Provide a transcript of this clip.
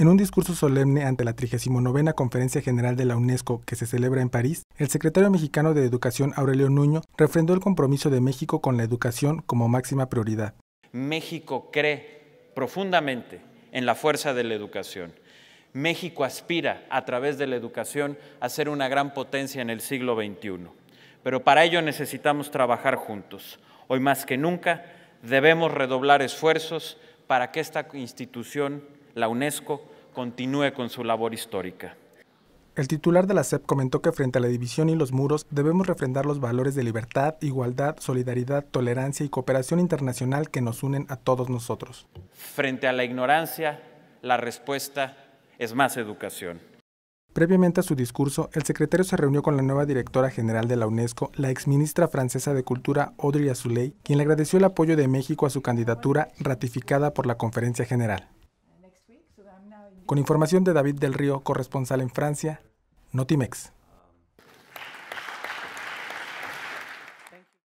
En un discurso solemne ante la 39 Conferencia General de la UNESCO que se celebra en París, el secretario mexicano de Educación Aurelio Nuño refrendó el compromiso de México con la educación como máxima prioridad. México cree profundamente en la fuerza de la educación. México aspira a través de la educación a ser una gran potencia en el siglo XXI. Pero para ello necesitamos trabajar juntos. Hoy más que nunca debemos redoblar esfuerzos para que esta institución la UNESCO continúe con su labor histórica. El titular de la CEP comentó que frente a la división y los muros debemos refrendar los valores de libertad, igualdad, solidaridad, tolerancia y cooperación internacional que nos unen a todos nosotros. Frente a la ignorancia, la respuesta es más educación. Previamente a su discurso, el secretario se reunió con la nueva directora general de la UNESCO, la exministra francesa de Cultura Audrey Azoulay, quien le agradeció el apoyo de México a su candidatura ratificada por la Conferencia General. Con información de David del Río, corresponsal en Francia, Notimex.